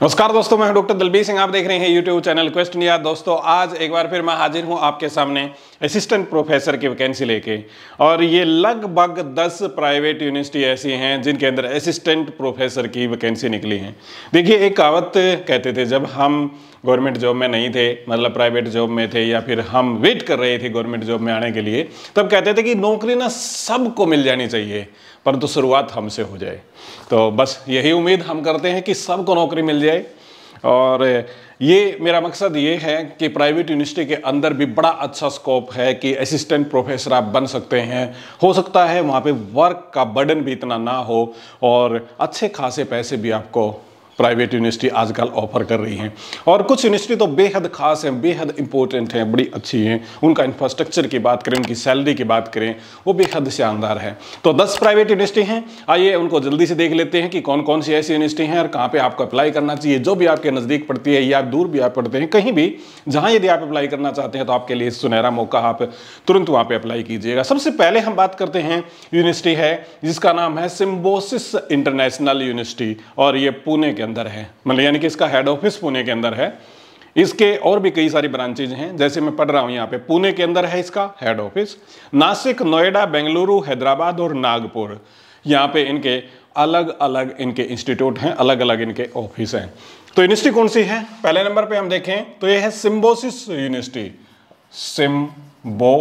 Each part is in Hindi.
नमस्कार दोस्तों मैं डॉक्टर दलबीर सिंह आप देख रहे हैं यूट्यूब चैनल क्वेस्ट इंडिया दोस्तों आज एक बार फिर मैं हाजिर हूं आपके सामने असिस्टेंट प्रोफेसर की वैकेंसी लेके और ये लगभग 10 प्राइवेट यूनिवर्सिटी ऐसी हैं जिनके अंदर असिस्टेंट प्रोफेसर की वैकेंसी निकली है देखिए एक कहावत कहते थे जब हम गवर्नमेंट जॉब में नहीं थे मतलब प्राइवेट जॉब में थे या फिर हम वेट कर रहे थे गवर्नमेंट जॉब में आने के लिए तब कहते थे कि नौकरी ना सबको मिल जानी चाहिए परंतु शुरुआत हमसे हो जाए तो बस यही उम्मीद हम करते हैं कि सबको नौकरी मिल जाए और ये मेरा मकसद ये है कि प्राइवेट यूनिवर्सिटी के अंदर भी बड़ा अच्छा स्कोप है कि असिस्टेंट प्रोफेसर आप बन सकते हैं हो सकता है वहाँ पे वर्क का बर्डन भी इतना ना हो और अच्छे खासे पैसे भी आपको प्राइवेट यूनिवर्सिटी आजकल ऑफर कर रही हैं और कुछ यूनिवर्सिटी तो बेहद खास हैं बेहद इंपॉर्टेंट हैं बड़ी अच्छी हैं उनका इंफ्रास्ट्रक्चर की बात करें उनकी सैलरी की बात करें वो बेहद शानदार है तो दस प्राइवेट यूनिवर्सिटी हैं आइए उनको जल्दी से देख लेते हैं कि कौन कौन सी ऐसी यूनिवर्सिटी हैं और कहाँ पर आपको अप्लाई करना चाहिए जो भी आपके नज़दीक पड़ती है या आप दूर भी आप पढ़ते हैं कहीं भी जहाँ यदि आप अप्लाई करना चाहते हैं तो आपके लिए सुनहरा मौका आप तुरंत वहाँ पर अप्लाई कीजिएगा सबसे पहले हम बात करते हैं यूनिवर्सिटी है जिसका नाम है सिम्बोसिस इंटरनेशनल यूनिवर्सिटी और ये पुणे के अंदर है मतलब यानी कि इसका हेड ऑफिस पुणे के अंदर है इसके और भी कई सारी ब्रांचेज हैं जैसे मैं पढ़ रहा हूँ यहाँ पे पुणे के अंदर है इसका हेड ऑफिस नासिक नोएडा बेंगलुरु हैदराबाद और नागपुर यहाँ पे इनके अलग अलग इनके इंस्टीट्यूट हैं अलग अलग इनके ऑफिस हैं तो यूनिवर्सिटी कौन सी है पहले नंबर पे हम देखें तो ये है सिम्बोसिस यूनिवर्सिटी सिम्बो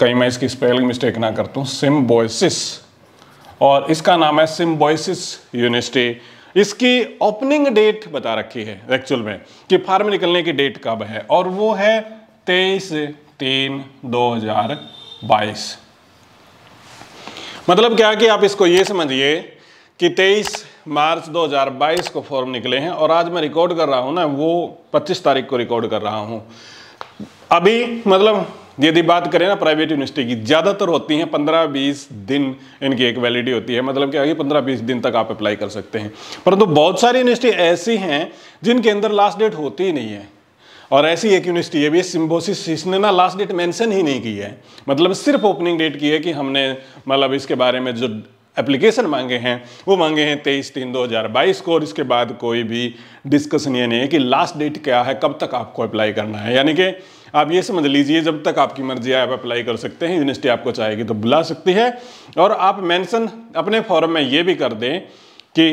कहीं मैं इसकी स्पेलिंग मिस्टेक ना करता हूँ सिम्बोसिस और इसका नाम है सिम्बोसिस यूनिवर्सिटी इसकी ओपनिंग डेट बता रखी है एक्चुअल में कि फार्म निकलने की डेट कब है और वो है तेईस तीन दो हजार बाईस मतलब क्या कि आप इसको ये समझिए कि तेईस मार्च 2022 को फॉर्म निकले हैं और आज मैं रिकॉर्ड कर रहा हूं ना वो 25 तारीख को रिकॉर्ड कर रहा हूं अभी मतलब यदि बात करें ना प्राइवेट यूनिवर्सिटी की ज़्यादातर होती हैं पंद्रह बीस दिन इनकी एक वैलिडी होती है मतलब कि आगे पंद्रह बीस दिन तक आप अप्लाई कर सकते हैं परंतु तो बहुत सारी यूनिवर्सिटी ऐसी हैं जिनके अंदर लास्ट डेट होती ही नहीं है और ऐसी एक यूनिवर्सिटी है भी सिम्बोसिस इसने ना लास्ट डेट मैंसन ही नहीं की है मतलब सिर्फ ओपनिंग डेट की है कि हमने मतलब इसके बारे में जो एप्लीकेशन मांगे हैं वो मांगे हैं तेईस तीन दो हज़ार बाईस को और इसके बाद कोई भी डिस्कशन ये नहीं है कि लास्ट डेट क्या है कब तक आपको अप्लाई करना है यानी कि आप ये समझ लीजिए जब तक आपकी मर्जी आप अप्लाई कर सकते हैं यूनिवर्सिटी आपको चाहेगी तो बुला सकती है और आप मेंशन अपने फॉरम में ये भी कर दें कि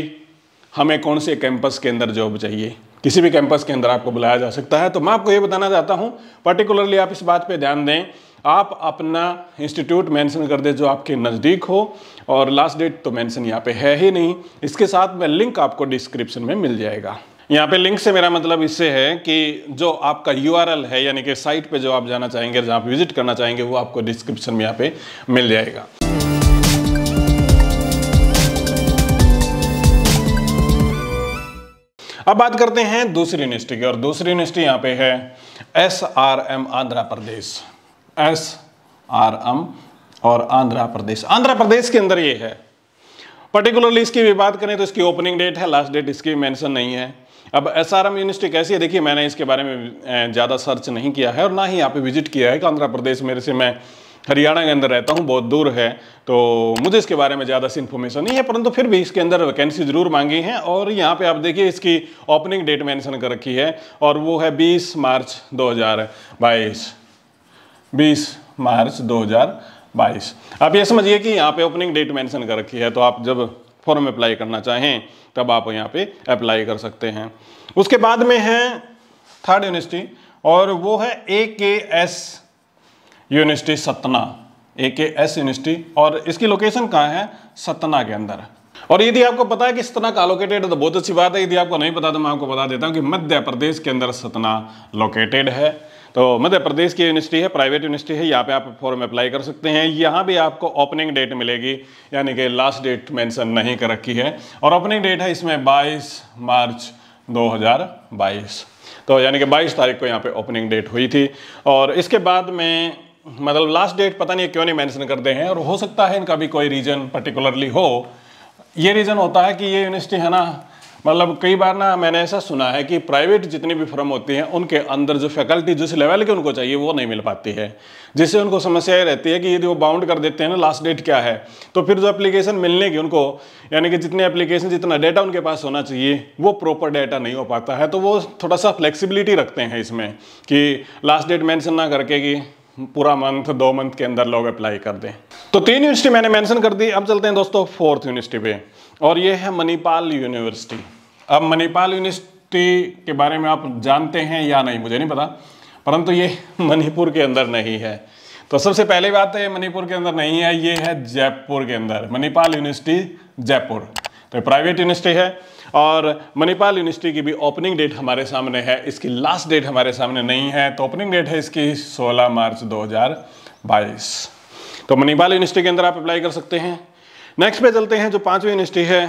हमें कौन से कैंपस के अंदर जॉब चाहिए किसी भी कैंपस के अंदर आपको बुलाया जा सकता है तो मैं आपको ये बताना चाहता हूँ पर्टिकुलरली आप इस बात पर ध्यान दें आप अपना इंस्टीट्यूट मेंशन कर दें जो आपके नज़दीक हो और लास्ट डेट तो मेंशन यहाँ पे है ही नहीं इसके साथ में लिंक आपको डिस्क्रिप्शन में मिल जाएगा यहाँ पे लिंक से मेरा मतलब इससे है कि जो आपका यू है यानी कि साइट पे जो आप जाना चाहेंगे जहाँ पे विजिट करना चाहेंगे वो आपको डिस्क्रिप्शन में यहाँ पे मिल जाएगा अब बात करते हैं दूसरी यूनिवर्सिटी की और दूसरी यूनिवर्सिटी यहाँ पे है S R M Andhra Pradesh S R M और आंध्र प्रदेश आंध्र प्रदेश के अंदर ये है पर्टिकुलरली इसकी भी बात करें तो इसकी ओपनिंग डेट है लास्ट डेट इसकी मेंशन नहीं है अब एस आर एम यूनिवर्सिटी कैसी है देखिए मैंने इसके बारे में ज़्यादा सर्च नहीं किया है और ना ही यहाँ पे विजिट किया है आंध्र प्रदेश मेरे से मैं हरियाणा के अंदर रहता हूँ बहुत दूर है तो मुझे इसके बारे में ज़्यादा सी इन्फॉर्मेशन नहीं है परंतु फिर भी इसके अंदर वैकेंसी ज़रूर मांगी है और यहाँ पे आप देखिए इसकी ओपनिंग डेट मैंशन कर रखी है और वो है बीस मार्च दो बीस मार्च बाईस आप ये समझिए कि यहाँ पे ओपनिंग डेट मेंशन कर रखी है तो आप जब फॉर्म अप्लाई करना चाहें तब आप यहाँ पे अप्लाई कर सकते हैं उसके बाद में है थर्ड यूनिवर्सिटी और वो है ए के एस यूनिवर्सिटी सतना ए के एस यूनिवर्सिटी और इसकी लोकेशन कहाँ है सतना के अंदर और यदि आपको पता है कि सतना का लोकेटेड है तो बहुत अच्छी बात है यदि आपको नहीं पता तो मैं आपको बता देता हूँ कि मध्य प्रदेश के अंदर सतना लोकेटेड है तो मध्य प्रदेश की यूनिवर्सिटी है प्राइवेट यूनिवर्सिटी है यहाँ पे आप फॉर्म अप्लाई कर सकते हैं यहाँ भी आपको ओपनिंग डेट मिलेगी यानी कि लास्ट डेट मेंशन नहीं कर रखी है और ओपनिंग डेट है इसमें 22 मार्च 2022 तो यानी कि 22 तारीख को यहाँ पे ओपनिंग डेट हुई थी और इसके बाद में मतलब लास्ट डेट पता नहीं क्यों नहीं मैंसन करते हैं और हो सकता है इनका भी कोई रीज़न पर्टिकुलरली हो ये रीज़न होता है कि ये यूनिवर्सिटी है ना मतलब कई बार ना मैंने ऐसा सुना है कि प्राइवेट जितनी भी फर्म होती हैं उनके अंदर जो फैकल्टी जिस लेवल के उनको चाहिए वो नहीं मिल पाती है जिससे उनको समस्या ये रहती है कि यदि वो बाउंड कर देते हैं ना लास्ट डेट क्या है तो फिर जो एप्लीकेशन मिलने की उनको यानी कि जितने एप्लीकेशन जितना डेटा उनके पास होना चाहिए वो प्रॉपर डेटा नहीं हो पाता है तो वो थोड़ा सा फ्लेक्सीबिलिटी रखते हैं इसमें कि लास्ट डेट मैंसन ना करके कि पूरा मंथ दो मंथ के अंदर लोग अप्लाई कर दें तो तीन यूनिवर्सिटी मैंने मेंशन कर दी अब चलते हैं दोस्तों फोर्थ यूनिवर्सिटी पे और ये है मणिपाल यूनिवर्सिटी अब मणिपाल यूनिवर्सिटी के बारे में आप जानते हैं या नहीं मुझे नहीं पता परंतु ये मणिपुर के अंदर नहीं है तो सबसे पहली बात है तो मणिपुर के अंदर नहीं है ये है जयपुर के अंदर मणिपाल यूनिवर्सिटी जयपुर तो प्राइवेट यूनिवर्सिटी है और मणिपाल यूनिवर्सिटी की भी ओपनिंग डेट हमारे सामने है इसकी लास्ट डेट हमारे सामने नहीं है तो ओपनिंग डेट है इसकी 16 मार्च 2022 तो मणिपाल यूनिवर्सिटी के अंदर आप अप्लाई कर सकते हैं नेक्स्ट पे चलते हैं जो पांचवी यूनिवर्सिटी है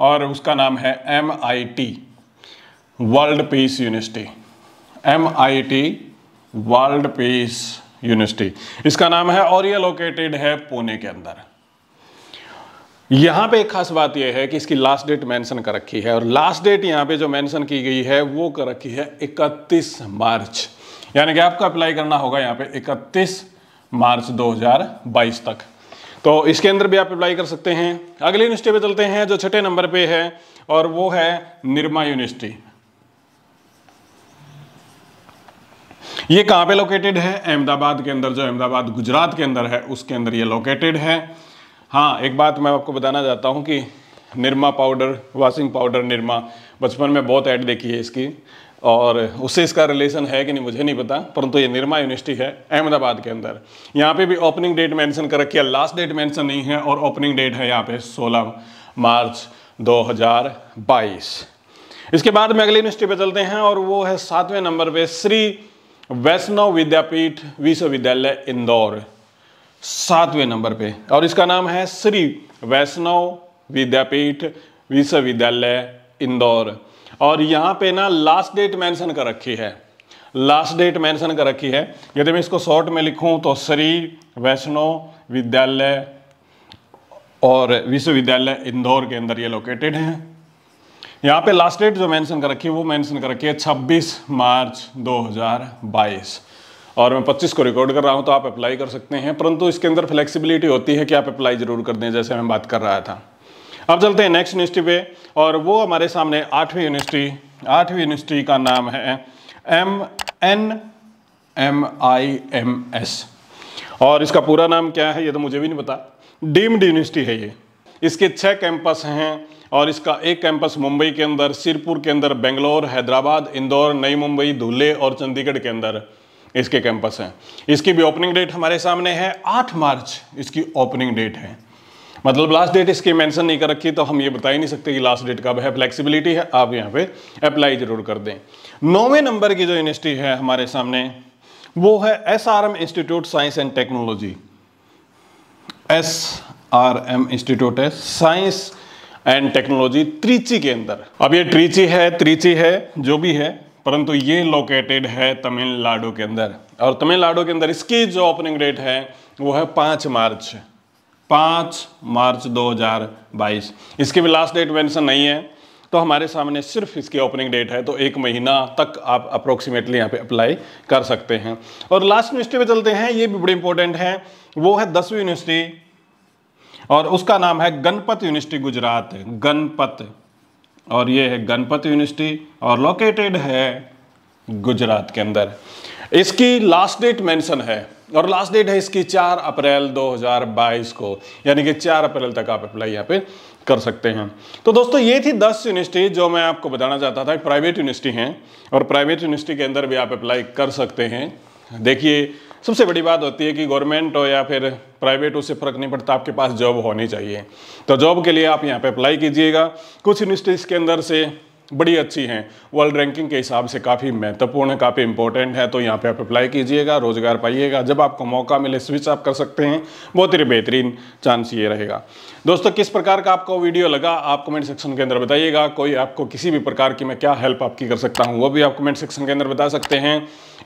और उसका नाम है M I T World Peace University M I T World Peace University इसका नाम है और ये लोकेटेड है पुणे के अंदर यहाँ पे एक खास बात यह है कि इसकी लास्ट डेट मेंशन कर रखी है और लास्ट डेट यहाँ पे जो मेंशन की गई है वो कर रखी है 31 मार्च यानी कि आपको अप्लाई करना होगा यहाँ पे 31 मार्च 2022 तक तो इसके अंदर भी आप अप्लाई कर सकते हैं अगली यूनिवर्सिटी पे चलते हैं जो छठे नंबर पे है और वो है निर्मा यूनिवर्सिटी ये कहाँ पे लोकेटेड है अहमदाबाद के अंदर जो अहमदाबाद गुजरात के अंदर है उसके अंदर ये लोकेटेड है हाँ एक बात मैं आपको बताना चाहता हूँ कि Nirma powder washing powder Nirma बचपन में बहुत ऐड देखी है इसकी और उससे इसका रिलेशन है कि नहीं मुझे नहीं पता परंतु ये निर्मा यूनिवर्सिटी है अहमदाबाद के अंदर यहाँ पे भी ओपनिंग डेट मेंशन कर रखी है लास्ट डेट मेंशन नहीं है और ओपनिंग डेट है यहाँ पे 16 मार्च 2022 इसके बाद में अगली यूनिवर्सिटी पे चलते हैं और वो है सातवें नंबर पे श्री वैष्णव विद्यापीठ विश्वविद्यालय इंदौर सातवें नंबर पे और इसका नाम है श्री वैष्णव विद्यापीठ विश्वविद्यालय इंदौर और यहाँ पे ना लास्ट डेट मेंशन कर रखी है लास्ट डेट मेंशन कर रखी है यदि मैं इसको शॉर्ट में लिखूँ तो श्री वैष्णो विद्यालय और विश्वविद्यालय इंदौर के अंदर ये लोकेटेड हैं यहाँ पे लास्ट डेट जो मेंशन कर रखी है वो मेंशन कर रखी है 26 मार्च 2022 और मैं 25 को रिकॉर्ड कर रहा हूँ तो आप अप्लाई कर सकते हैं परंतु इसके अंदर फ्लेक्सिबिलिटी होती है कि आप अप्लाई जरूर कर दें जैसे मैं बात कर रहा था अब चलते हैं नेक्स्ट यूनिवर्सिटी पे और वो हमारे सामने आठवीं यूनिवर्सिटी आठवीं यूनिवर्सिटी का नाम है M N M I M S और इसका पूरा नाम क्या है ये तो मुझे भी नहीं पता डीम्ड यूनिवर्सिटी है ये इसके छः कैंपस हैं और इसका एक कैंपस मुंबई के अंदर सिरपुर के अंदर बेंगलोर हैदराबाद इंदौर नई मुंबई धुले और चंडीगढ़ के अंदर इसके कैंपस हैं इसकी भी ओपनिंग डेट हमारे सामने है 8 मार्च इसकी ओपनिंग डेट है मतलब लास्ट डेट इसकी मेंशन नहीं कर रखी तो हम ये बता ही नहीं सकते कि लास्ट डेट कब है फ्लेक्सिबिलिटी है आप यहाँ पे अप्लाई जरूर कर दें नौवे नंबर की जो यूनिवर्सिटी है हमारे सामने वो है S R M institute science and technology S R M institute है साइंस एंड टेक्नोलॉजी त्रिची के अंदर अब ये त्रिची है त्रिची है जो भी है परंतु ये लोकेटेड है तमिलनाडु के अंदर और तमिलनाडु के अंदर इसकी जो ओपनिंग डेट है वो है पाँच मार्च पाँच मार्च 2022 इसकी भी लास्ट डेट मेंशन नहीं है तो हमारे सामने सिर्फ इसकी ओपनिंग डेट है तो एक महीना तक आप अप्रोक्सीमेटली यहाँ पे अप्लाई कर सकते हैं और लास्ट यूनिवर्सिटी पे चलते हैं ये भी बड़ी इंपॉर्टेंट है वो है दसवीं यूनिवर्सिटी और उसका नाम है गणपत यूनिवर्सिटी गुजरात गणपत और ये है गणपत यूनिवर्सिटी और लोकेटेड है गुजरात के अंदर इसकी लास्ट डेट मेंशन है और लास्ट डेट है इसकी 4 अप्रैल 2022 को यानी कि 4 अप्रैल तक आप अप्लाई यहाँ पे कर सकते हैं तो दोस्तों ये थी 10 यूनिवर्सिटी जो मैं आपको बताना चाहता था प्राइवेट यूनिवर्सिटी हैं और प्राइवेट यूनिवर्सिटी के अंदर भी आप अप्लाई कर सकते हैं देखिए सबसे बड़ी बात होती है कि गवर्नमेंट हो या फिर प्राइवेट उससे फ़र्क नहीं पड़ता आपके पास जॉब होनी चाहिए तो जॉब के लिए आप यहाँ पे अप्लाई कीजिएगा कुछ यूनिवर्सिटीज़ के अंदर से बड़ी अच्छी हैं वर्ल्ड रैंकिंग के हिसाब से काफ़ी महत्वपूर्ण है काफ़ी इंपॉर्टेंट है तो यहाँ पे आप अप्लाई कीजिएगा रोज़गार पाइएगा जब आपको मौका मिले स्विच आप कर सकते हैं बहुत ही बेहतरीन चांस ये रहेगा दोस्तों किस प्रकार का आपको वीडियो लगा आप कमेंट सेक्शन के अंदर बताइएगा कोई आपको किसी भी प्रकार की मैं क्या हेल्प आपकी कर सकता हूँ वो भी आप कमेंट सेक्शन के अंदर बता सकते हैं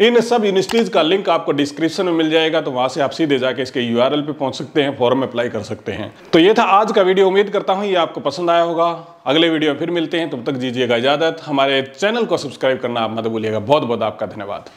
इन सब यूनिवर्सिटीज़ का लिंक आपको डिस्क्रिप्शन में मिल जाएगा तो वहाँ से आप सीधे जाके इसके यू पे पहुँच सकते हैं फॉर्म अप्लाई कर सकते हैं तो ये था आज का वीडियो उम्मीद करता हूँ ये आपको पसंद आया होगा अगले वीडियो में फिर मिलते हैं तब तक दीजिएगा इजाज़त हमारे चैनल को सब्सक्राइब करना आप मत भूलिएगा बहुत बहुत आपका धन्यवाद